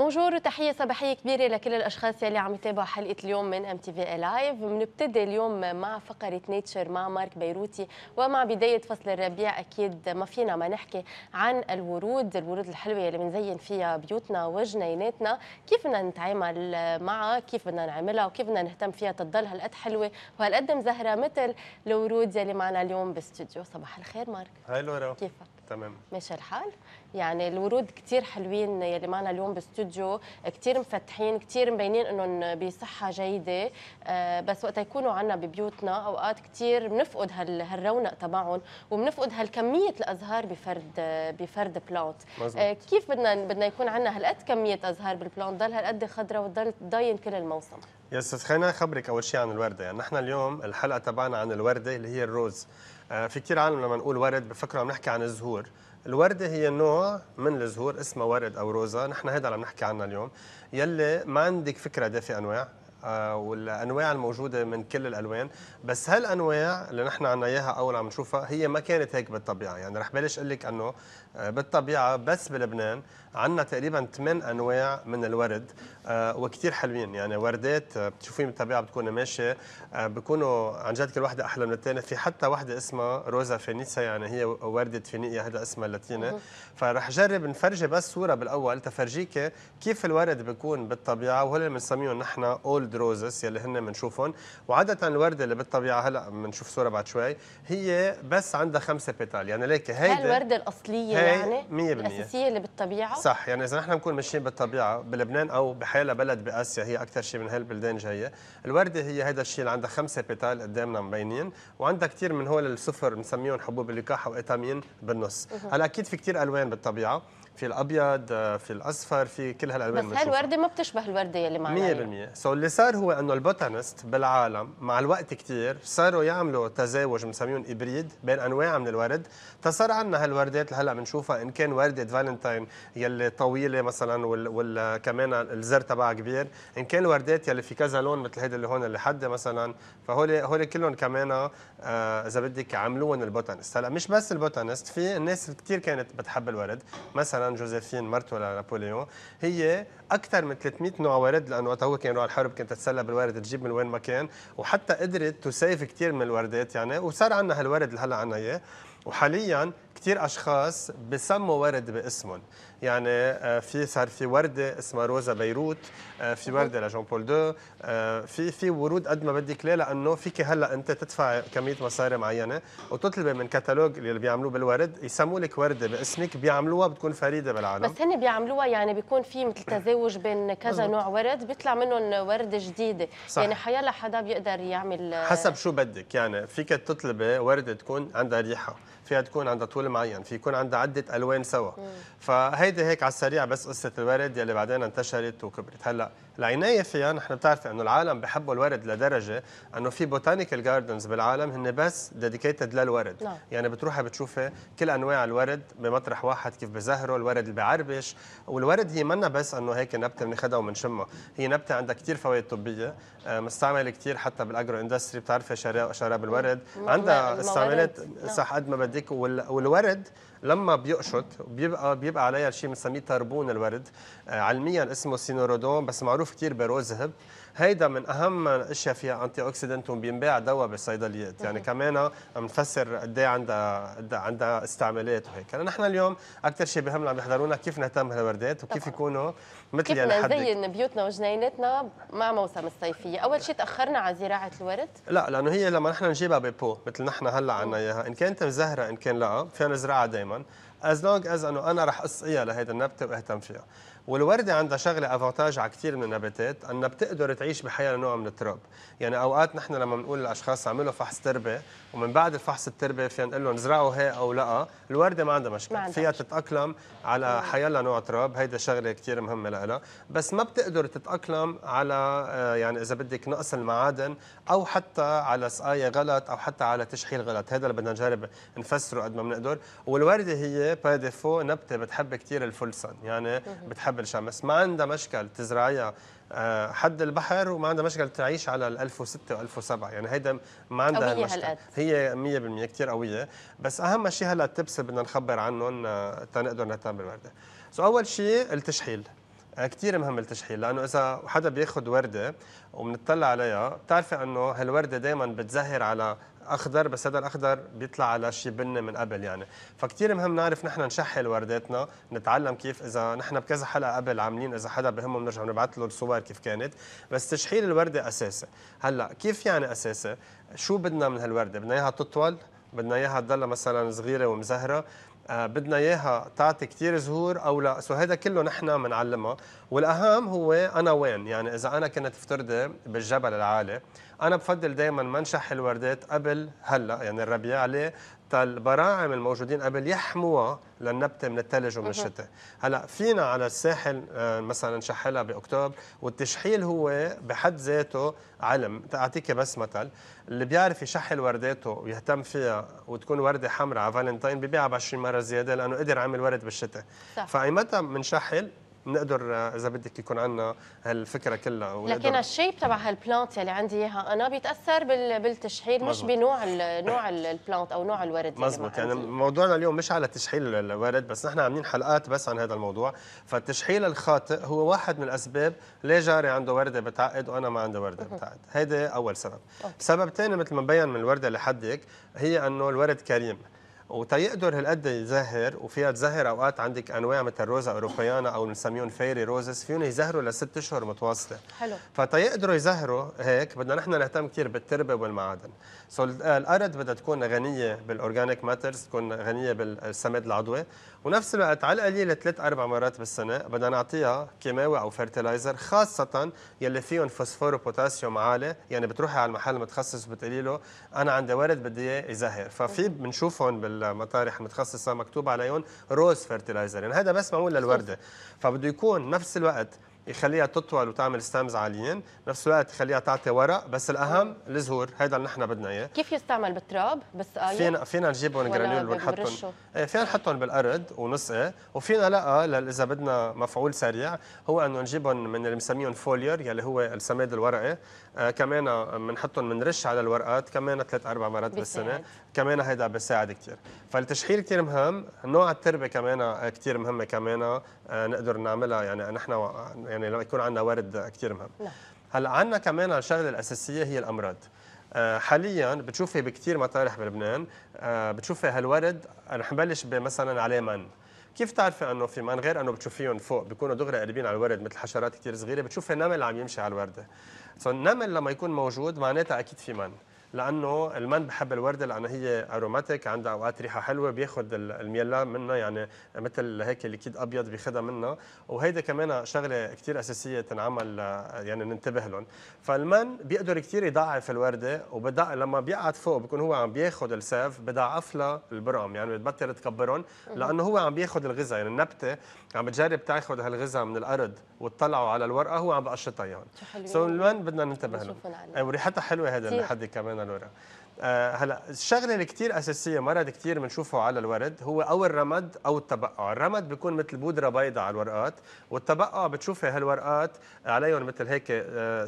بونجور وتحية صباحية كبيرة لكل الأشخاص يلي عم يتابعوا حلقة اليوم من ام تي في لايف بنبتدي اليوم مع فقرة نيتشر مع مارك بيروتي ومع بداية فصل الربيع أكيد ما فينا ما نحكي عن الورود الورود الحلوة يلي بنزين فيها بيوتنا وجنيناتنا كيف بدنا نتعامل معها كيف بدنا نعملها وكيف بدنا نهتم فيها تضل هالقد حلوة وهالقد مزهرة مثل الورود يلي معنا اليوم باستوديو صباح الخير مارك هاي لورا كيفك تمام ماشي الحال يعني الورود كثير حلوين يلي معنا اليوم باستوديو كثير مفتحين كثير مبينين انهم بصحه جيده آه، بس وقت يكونوا عنا ببيوتنا اوقات كثير بنفقد هالرونق تبعهم وبنفقد هالكميه الازهار بفرد بفرد بلانت آه، كيف بدنا بدنا يكون عنا هالقد كميه ازهار بالبلانت ضل هالقد خضره وتضل ضاين كل الموسم يا استاذ خلينا نخبرك اول شيء عن الورده يعني نحن اليوم الحلقه تبعنا عن الورده اللي هي الروز آه، في كثير عالم لما نقول ورد بفكروا عم نحكي عن الزهور الوردة هي نوع من الزهور اسمه ورد أو روزا نحن هذا اللي عم نحكي عنها اليوم يلي ما عندك فكرة ده في أنواع آه، والانواع الموجوده من كل الالوان بس هالانواع اللي نحن عنا اياها اول عم نشوفها هي ما كانت هيك بالطبيعه يعني رح بلش اقول لك انه آه، بالطبيعه بس بلبنان عندنا تقريبا ثمان انواع من الورد آه، وكثير حلوين يعني وردات آه، بتشوفين بالطبيعه بتكون ماشيه آه، بكونوا عن جد كل وحده احلى من الثانيه في حتى وحده اسمها روزا فينيسا يعني هي ورده فينيقيا هذا اسمها اللاتيني فرح جرب نفرجي بس صوره بالاول تفرجيك كيف الورد بيكون بالطبيعه وهول اللي بنسميهم نحن اولد روزز يلي هن بنشوفهم وعاده الورده اللي بالطبيعه هلا بنشوف صوره بعد شوي هي بس عندها خمسه بيتال يعني ليك هيدي الورده الاصليه هي يعني 100% الاساسيه اللي بالطبيعه صح يعني اذا نحن بنكون ماشيين بالطبيعه بلبنان او بحالها بلد باسيا هي اكثر شيء من هالبلدان جايه الورده هي هذا الشيء اللي عندها خمسه بيتال قدامنا مبينين وعندها كثير من هول الصفر بنسميهم حبوب اللقاح او ايتامين بالنص هلا اكيد في كثير الوان بالطبيعه في الابيض في الاصفر في كل هالالوان بس الورده ما بتشبه الورده اللي معنا 100% سو اللي صار هو انه البوتانست بالعالم مع الوقت كثير صاروا يعملوا تزاوج بنسميهم ابريد بين انواع من الورد فصار عندنا هالوردات اللي هلا بنشوفها ان كان ورده فالنتاين يلي طويله مثلا وال, وال... كمان الزر تبعها كبير ان كان وردات يلي في كذا لون مثل هيدي اللي هون اللي حده مثلا فهول هول كلهم كمان آه، اذا آه بدك عملوهم البوتانست هلا مش بس البوتانست في الناس كثير كانت بتحب الورد مثلا سان جوزيفين مرته لنابليون هي اكثر من 300 نوع ورد لانه وقت هو كان يروح الحرب كانت تتسلى بالورد تجيب من وين ما كان وحتى قدرت تسيف كثير من الوردات يعني وصار عندنا هالورد اللي هلا عندنا اياه وحاليا كثير اشخاص بسموا ورد باسمهم يعني آه، في صار في ورده اسمها روزا بيروت آه، في ورده لجون بول دو آه، في في ورود قد ما بدك ليه لانه فيك هلا انت تدفع كميه مصاري معينه وتطلبي من كتالوج اللي بيعملوه بالورد يسموا لك ورده باسمك بيعملوها بتكون فريده بالعالم بس هن بيعملوها يعني بيكون في مثل تزاوج بين كذا نوع ورد بيطلع منهم ورده جديده صح. يعني حيلا حدا بيقدر يعمل حسب شو بدك يعني فيك تطلبي ورده تكون عندها ريحه فيها تكون عندها طول معين في يكون عندها عده الوان سوا فهيدي هيك على السريع بس قصه الورد يلي بعدين انتشرت وكبرت هلا العنايه فيها نحن بتعرفي انه العالم بحبوا الورد لدرجه انه في بوتانيكال جاردنز بالعالم هن بس ديديكيتد للورد لا. نعم. يعني بتروحي بتشوفي كل انواع الورد بمطرح واحد كيف بزهره الورد اللي بعربش والورد هي منا بس انه هيك نبته بناخذها وبنشمها هي نبته عندها كثير فوائد طبيه آه، مستعمله كثير حتى بالاجرو اندستري بتعرفي شراب الورد عندها استعمالات نعم. صح قد ما بدك والورد ورد لما بيقشط بيبقى بيبقى عليها شيء بنسميه تربون الورد آه، علميا اسمه سينورودون بس معروف كثير بروزهب هيدا من اهم الاشياء فيها انتي اوكسيدنت وبينباع دواء بالصيدليات يعني كمان بنفسر قد ايه عندها عندها استعمالات وهيك نحن اليوم اكثر شيء بهمنا عم يحضرونا كيف نهتم بالوردات وكيف يكونوا مثل يعني كيف نزين بيوتنا وجنيناتنا مع موسم الصيفيه اول شيء تاخرنا على زراعه الورد لا لانه هي لما نحن نجيبها ببو مثل نحن هلا عندنا اياها ان كانت مزهره ان كان لا فينا نزرعها دائما دائما از لونج از انه انا رح اسقيها لهيدي النبته واهتم فيها والوردة عندها شغلة افونتاج على كثير من النباتات انها بتقدر تعيش بحياة نوع من التراب، يعني اوقات نحن لما بنقول للاشخاص اعملوا فحص تربة ومن بعد الفحص التربة فينا نقول لهم زرعوا هي او لا، الوردة ما عندها مشكلة، ما فيها تتأقلم على حياة نوع تراب، هيدا شغلة كثير مهمة لها، بس ما بتقدر تتأقلم على آه، يعني إذا بدك نقص المعادن أو حتى على سقاية غلط أو حتى على تشحيل غلط، هذا اللي بدنا نجرب نفسره قد ما بنقدر، والوردة هي باي ديفو نبتة بتحب كثير الفلسن، يعني بتحب حب الشمس ما عندها مشكل تزرعيها آه، حد البحر وما عندها مشكل تعيش على ال 1006 و 1007 يعني هيدا ما عندها قوية مشكل هي 100% كثير قويه بس اهم شيء هلا التبس بدنا نخبر عنهم آه، تنقدر نهتم بالورده سو اول شيء التشحيل آه، كثير مهم التشحيل لانه اذا حدا بياخذ ورده وبنطلع عليها بتعرفي انه هالورده دائما بتزهر على اخضر بس هذا الاخضر بيطلع على شي بني من قبل يعني فكتير مهم نعرف نحن نشحل ورداتنا نتعلم كيف اذا نحن بكذا حلقه قبل عاملين اذا حدا بهمه بنرجع بنبعث له الصور كيف كانت بس تشحيل الورده اساسي هلا كيف يعني اساسي شو بدنا من هالورده بدنا اياها تطول بدنا اياها تضلها مثلا صغيره ومزهره آه، بدنا اياها تعطي كثير زهور او لا سو هذا كله نحن بنعلمها والاهم هو انا وين يعني اذا انا كنت افترضي بالجبل العالي انا بفضل دائما منشح الوردات قبل هلا يعني الربيع عليه حتى البراعم الموجودين قبل يحموها للنبته من الثلج ومن الشتاء هلا فينا على الساحل آه، مثلا نشحلها باكتوبر والتشحيل هو بحد ذاته علم اعطيك بس مثل اللي بيعرف يشحل ورداته ويهتم فيها وتكون ورده حمراء على فالنتاين ببيعها ب 20 مره زياده لانه قدر عمل ورد بالشتاء صح فايمتى بنشحل بنقدر آه، اذا بدك يكون عندنا هالفكره كلها ونقدر... لكن الشيب تبع هالبلانت يلي عندي اياها انا بيتاثر بالتشحيل مش بنوع نوع البلانت او نوع الورد مزبوط يعني موضوعنا اليوم مش على تشحيل الورد بس نحن عاملين حلقات بس عن هذا الموضوع فالتشحيل الخاطئ هو واحد من الاسباب ليه جاري عنده ورده بتعقد وانا ما عندي ورده بتعقد هذا اول سبب أوكي. سبب ثاني مثل ما بين من الورده لحدك هي انه الورد كريم وتيقدر هالقد يزهر وفيها تزهر اوقات عندك انواع مثل روزا اوروبيانا او بنسميهم فيري روزز فيهم يزهروا لست اشهر متواصله حلو فتيقدروا يزهروا هيك بدنا نحن نهتم كثير بالتربه والمعادن سو الارض بدها تكون غنيه بالاورجانيك ماترز تكون غنيه بالسماد العضوي ونفس الوقت على القليله ثلاث اربع مرات بالسنه بدنا نعطيها كيماوي او فيرتلايزر خاصه يلي فيهم فوسفور وبوتاسيوم عالي يعني بتروحي على المحل المتخصص بتقولي له انا عندي ورد بدي اياه يزهر ففي بنشوفهم بال المطارح متخصصه مكتوب عليهم روز فيرتلايزر يعني هذا بس معمول للورده فبده يكون نفس الوقت يخليها تطول وتعمل ستامز عاليين بنفس الوقت يخليها تعطي ورق بس الاهم الزهور هذا اللي نحن بدنا اياه كيف يستعمل بالتراب بس آية؟ فينا فينا نجيبهم جرانيول ونحطهم ايه فينا نحطهم بالارض ونسقي إيه. وفينا لا اذا بدنا مفعول سريع هو انه نجيبهم من اللي بنسميهم فولير يلي هو السماد الورقي آه كمان بنحطهم بنرش على الورقات كمان ثلاث اربع مرات بساعد. بالسنه كمان هيدا بيساعد كثير فالتشحيل كثير مهم نوع التربه كمان آه، كثير مهمه كمان آه نقدر نعملها يعني نحن يعني يعني لما يكون عندنا ورد كثير مهم نعم. هلا عندنا كمان الشغله الاساسيه هي الامراض آه، حاليا بتشوفي بكثير مطارح بلبنان آه، بتشوفي هالورد رح نبلش مثلا عليه من كيف تعرفي انه في من غير انه بتشوفيهم فوق بيكونوا دغري قريبين على الورد مثل حشرات كثير صغيره بتشوفي نمل عم يمشي على الورده فالنمل لما يكون موجود معناتها اكيد في من لانه المن بحب الورده لانه هي اروماتيك عندها اوقات ريحه حلوه بياخذ الميلا منها يعني مثل هيك ليكيد ابيض بياخذها منها وهيدا كمان شغله كثير اساسيه تنعمل يعني ننتبه لهم فالمن بيقدر كثير يضعف الورده وبدأ لما بيقعد فوق بكون هو عم بياخذ السيف بضعف لها البرقم يعني بتبطل تكبرهم لانه هو عم بياخذ الغذاء يعني النبته عم بتجرب تاخذ هالغذاء من الارض وتطلعه على الورقه هو عم بقشطها اياهم سو المن بدنا ننتبه لهم وريحتها حلوه هذا الحد كمان allora. آه، هلا الشغله اللي كثير اساسيه مرض كثير بنشوفه على الورد هو او الرمد او التبقع، الرمد بيكون مثل بودره بيضاء على الورقات والتبقع بتشوفي هالورقات عليهم مثل هيك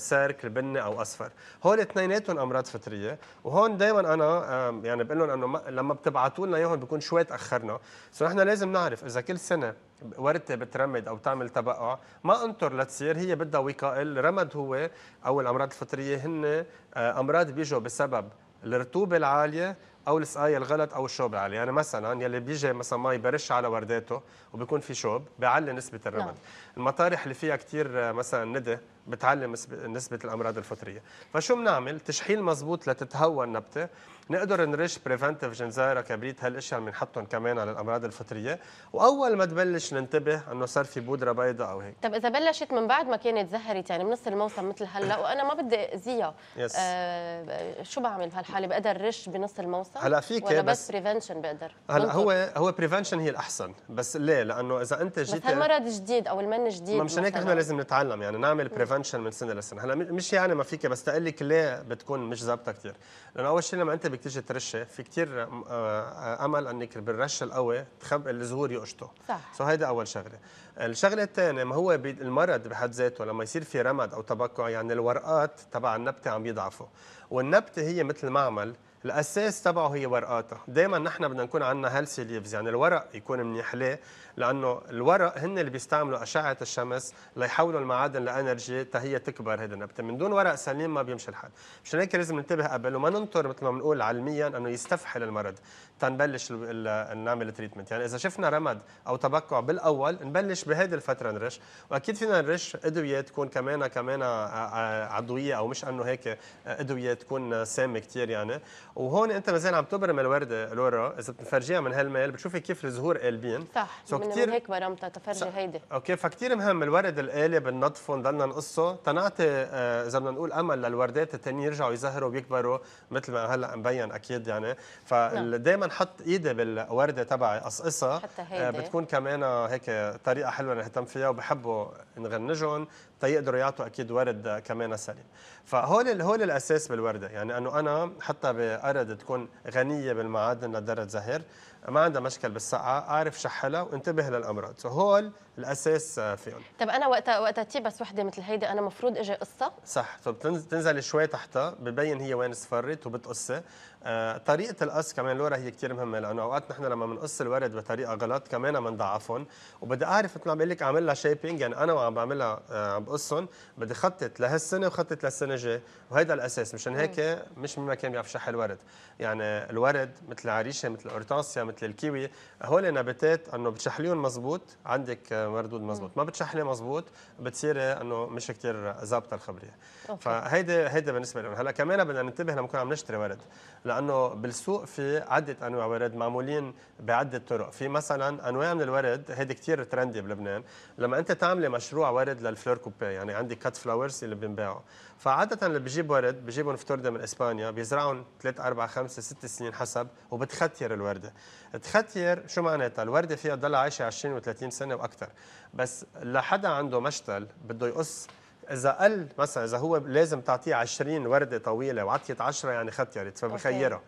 سيركل آه، بني او اصفر، هول اثنيناتهم امراض فطريه وهون دائما انا يعني بقول لهم انه لما بتبعتوا لنا اياهم بيكون شوي تاخرنا، سو نحن لازم نعرف اذا كل سنه وردتي بترمد او بتعمل تبقع ما انطر لتصير هي بدها وقائل رمد هو او الامراض الفطريه هن آه، امراض بيجوا بسبب الرطوبه العاليه او السقايه الغلط او الشوب العالي يعني مثلا يلي بيجي مثلا مي برش على ورداته وبيكون في شوب بيعلي نسبه الرمل نعم. المطارح اللي فيها كثير آه، مثلا ندى بتعلي نسبة الأمراض الفطرية فشو بنعمل تشحيل مزبوط لتتهوى النبتة نقدر نرش بريفنتيف جنزيرة كبريت هالاشياء اللي بنحطهم كمان على الأمراض الفطرية وأول ما تبلش ننتبه أنه صار في بودرة بيضاء أو هيك طب إذا بلشت من بعد ما كانت زهرت يعني بنص الموسم مثل هلا وأنا ما بدي أذيها yes. آه شو بعمل بهالحالة بقدر رش بنص الموسم هلا فيك ولا بس, بس بريفنشن بقدر هلا هو هو بريفنشن هي الأحسن بس ليه لأنه إذا أنت جيت بس هالمرض جديد أو المن جديد مشان هيك احنا لازم نتعلم يعني نعمل بريفنشن بريفنشن من سنه لسنه هلا مش يعني ما فيك بس تقول لك ليه بتكون مش ظابطه كثير لانه اول شيء لما انت بدك تيجي ترشي في كثير آه، آه، امل انك بالرش القوي تخبي الزهور يقشطوا صح سو هيدا اول شغله الشغله الثانيه ما هو المرض بحد ذاته لما يصير في رمد او تبقع يعني الورقات تبع النبته عم يضعفوا والنبته هي مثل معمل الاساس تبعه هي ورقاتها دائما نحن بدنا نكون عندنا هيلثي ليفز يعني الورق يكون منيح ليه لانه الورق هن اللي بيستعملوا اشعه الشمس ليحولوا المعادن لانرجي تهي تكبر هيدي النبته من دون ورق سليم ما بيمشي الحال مشان هيك لازم ننتبه قبل وما ننطر مثل ما بنقول علميا انه يستفحل المرض تنبلش نعمل تريتمنت يعني اذا شفنا رمد او تبقع بالاول نبلش بهيدي الفتره نرش واكيد فينا نرش ادويه تكون كمان كمان عضويه او مش انه هيك ادويه تكون سامه كثير يعني وهون انت مازال عم تبرم الورده لورا اذا بتفرجيها من هالميل بتشوفي كيف الزهور قالبين صح فكتير من هيك برمتها تفرجي هيدي اوكي فكتير مهم الورد الآلي بالنطفه نضلنا نقصه تنعطي آه، اذا بدنا نقول امل للوردات الثانيين يرجعوا يزهروا ويكبروا مثل ما هلا مبين اكيد يعني فدائما نعم. حط ايدي بالورده تبعي قصقصها حتى آه، بتكون كمان هيك طريقه حلوه نهتم فيها وبحبوا نغنجهم تيقدروا يعطوا اكيد ورد كمان سليم فهول هول الاساس بالورده يعني انه انا حتى بارض تكون غنيه بالمعادن لدرجه زهر ما عندها مشكل بالسقعه اعرف شحلها وانتبه للامراض فهول الاساس آه، فيهم طب انا وقتها وقتها تي بس وحده مثل هيدي انا مفروض اجي قصه صح فبتنزل شوي تحتها ببين هي وين صفرت وبتقصها آه، طريقه القص كمان لورا هي كثير مهمه لانه اوقات نحن لما بنقص الورد بطريقه غلط كمان بنضعفهم وبدي اعرف مثل ما عم بقول لك اعمل لها شيبينج يعني انا وعم بعملها عم آه، بقصهم بدي خطط لهالسنه وخطط للسنه الجايه وهيدا الاساس مشان هيك مش مين كان بيعرف شح الورد يعني الورد مثل العريشه مثل الاورتاسيا مثل الكيوي هول نباتات انه بتشحليهم مزبوط عندك مردود مزبوط ما بتشحلي مزبوط بتصيري انه مش كثير ظابطه الخبريه فهيدي هيدي بالنسبه لهم هلا كمان بدنا ننتبه لما نكون عم نشتري ورد لانه بالسوق في عده انواع ورد معمولين بعده طرق في مثلا انواع من الورد هيدي كثير ترندي بلبنان لما انت تعملي مشروع ورد للفلور كوبي يعني عندي كات فلاورز اللي بنباعوا فعاده اللي بجيب ورد بجيبهم فتورده من اسبانيا بيزرعهم ثلاث اربع خمسه ست سنين حسب وبتختير الورده تختير شو معناتها الورده فيها تضلها عايشه 20 و30 سنه واكثر بس لحدا عنده مشتل بده يقص اذا قل مثلا اذا هو لازم تعطيه 20 ورده طويله وعطيت 10 يعني ختيرت فبخيرها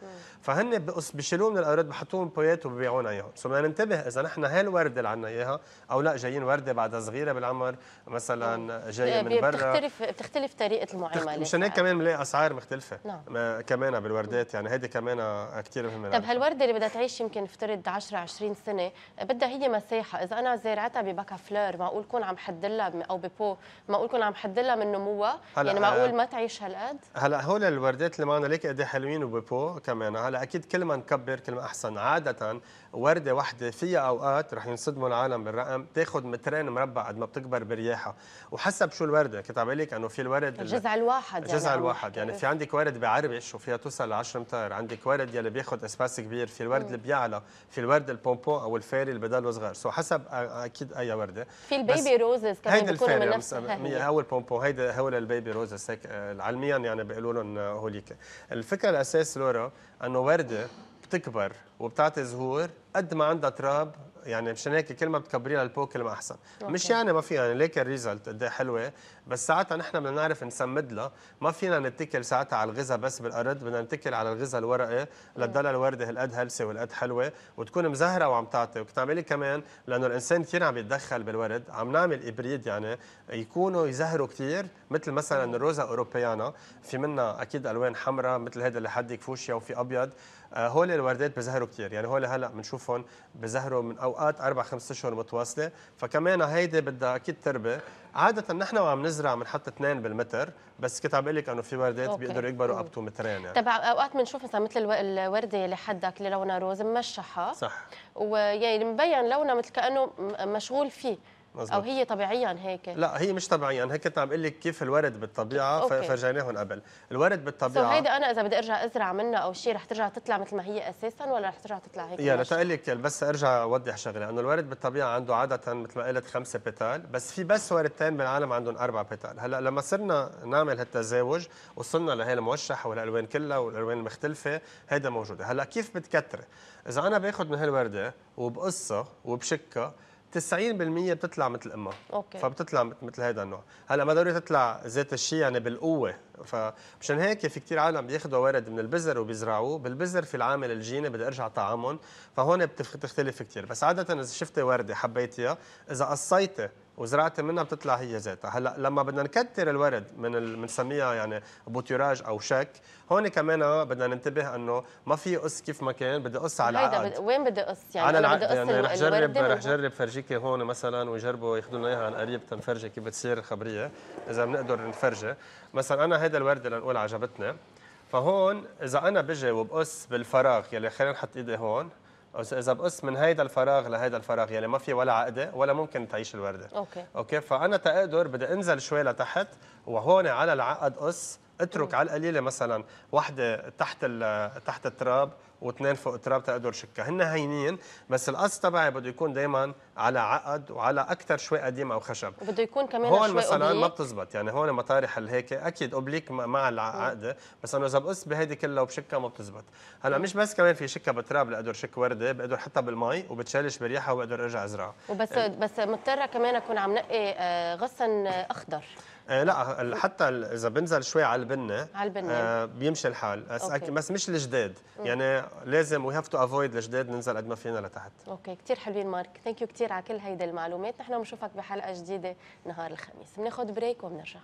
فهن بيشيلوه من الارض بحطوهم بويات وبيبيعونا اياهم سو بدنا ننتبه اذا نحن هالورده اللي عندنا اياها او لا جايين ورده بعدها صغيره بالعمر مثلا جايه إيه، من برا بتختلف بتختلف طريقه المعامله مشان هيك كمان بنلاقي اسعار مختلفه نعم. كمان بالوردات يعني هيدي كمان كثير مهمه طب هالورده اللي بدها تعيش يمكن افترض 10 20 سنه بدها هي مساحه اذا انا زرعتها ببكا فلور معقول كون عم حدلها او ببو معقول كون عم حد تبدلها من نموها يعني معقول آه، ما تعيش هالقد هلا هول الوردات اللي معنا ليك قد إيه حلوين وبيبو كمان هلا اكيد كل ما نكبر كل ما احسن عاده ورده وحده فيها اوقات رح ينصدموا العالم بالرقم تاخذ مترين مربع قد ما بتكبر برياحه وحسب شو الورده كنت عم لك انه في الورد الجزع الواحد الجذع يعني الواحد يعني في عندك ورد بعربش وفيها توصل ل 10 امتار عندك ورد يلي بياخذ اسباس كبير في الورد اللي بيعلى في الورد البومبو او الفيري اللي بضله صغير سو حسب اكيد اي ورده في البيبي روزز كمان بيكونوا من نفس اول بومبو هيدا هول البيبي روز السك... علميا يعني بيقولوا لهم هوليك الفكره الاساس لورا انه ورده بتكبر وبتعطي زهور قد ما عندها تراب يعني مشان هيك كل ما بتكبريها البو كل ما احسن أوكي. مش يعني ما في يعني ليك الريزلت قد إيه حلوه بس ساعتها نحن بدنا نعرف نسمد لها ما فينا نتكل ساعتها على الغذاء بس بالارض بدنا نتكل على الغذاء الورقي لتضل الورده هالقد هلسه والقد حلوه وتكون مزهره وعم تعطي وبتعملي كمان لانه الانسان كثير عم يتدخل بالورد عم نعمل ابريد يعني يكونوا يزهروا كثير مثل مثلا الروزا اوروبيانا في منها اكيد الوان حمراء مثل هذا اللي حدك فوشيا وفي ابيض آه، هول الوردات بزهروا كثير يعني هول هلا بنشوفهم بزهروا من أو اوقات اربع خمس اشهر متواصله فكمان هيدي بدها اكيد تربه عادة نحن وعم نزرع بنحط اثنين بالمتر بس كنت عم بقول لك انه في وردات بيقدروا يكبروا اب تو مترين يعني تبع اوقات بنشوف مثلا مثل الورده اللي حدك اللي لونها روز ممشحه صح ويعني مبين لونها مثل كانه مشغول فيه مزبوط. او هي طبيعيا هيك لا هي مش طبيعيا هيك كنت عم اقول لك كيف الورد بالطبيعه فرجيناهم قبل الورد بالطبيعه سو هيدا انا اذا بدي ارجع ازرع منها او شيء رح ترجع تطلع مثل ما هي اساسا ولا رح ترجع تطلع هيك يلا تقول لك بس ارجع اوضح شغله انه الورد بالطبيعه عنده عاده مثل ما قلت خمسه بتال بس في بس وردتين بالعالم عندهم اربع بتال هلا لما صرنا نعمل هالتزاوج وصلنا لهي الموشحه والالوان كلها والالوان المختلفه هيدا موجوده هلا كيف بتكتر اذا انا باخذ من هالورده وبقصها وبشكها 90% بتطلع مثل امها أوكي. فبتطلع مثل هذا النوع هلا ما ضروري تطلع ذات الشيء يعني بالقوه فمشان هيك في كثير عالم بياخذوا ورد من البذر وبيزرعوه بالبذر في العامل الجيني بدي ارجع طعمهم فهون بتختلف كثير بس عاده اذا شفتي ورده حبيتيها اذا قصيتي وزراعتها منها بتطلع هي ذاتها هلا لما بدنا نكتر الورد من بنسميها يعني بوتيراج او شك هون كمان آه، بدنا ننتبه انه ما في قص كيف ما كان بدي قص على العقد وين بدي قص يعني على العقد يعني رح جرب رح جرب فرجيك هون مثلا ويجربوا ياخذوا لنا اياها عن قريب تنفرجي كيف بتصير الخبريه اذا بنقدر نفرجي، مثلا انا هذا الورده لنقول عجبتنا فهون اذا انا بجي وبقص بالفراغ يلي خلينا نحط ايدي هون اذا بقص من هيدا الفراغ لهيدا الفراغ يلي يعني ما في ولا عقده ولا ممكن تعيش الورده اوكي اوكي فانا تقدر بدي انزل شوي لتحت وهون على العقد قص اترك على القليله مثلا وحده تحت تحت التراب واثنين فوق التراب تقدر شكها هن هينين بس القص تبعي بده يكون دائما على عقد وعلى اكثر شوي قديم او خشب وبده يكون كمان هون شوي مثلا أوبليك. ما بتزبط يعني هون مطارح الهيك اكيد اوبليك مع العقده بس انا اذا بقص بهيدي كلها وبشكها ما بتزبط هلا مش بس كمان في شكها بتراب لقدر شك ورده بقدر حطها بالمي وبتشالش بريحه وبقدر ارجع ازرعها وبس يعني بس مضطره كمان اكون عم نقي آه، غصن اخضر آه لا حتى اذا بنزل شوي على البنه على البنه آه بيمشي الحال بس بس مش الجداد يعني لازم وي هاف تو افويد الجداد ننزل قد ما فينا لتحت اوكي كثير حلوين مارك ثانك يو كثير على كل هيدي المعلومات نحن بنشوفك بحلقه جديده نهار الخميس بناخذ بريك وبنرجع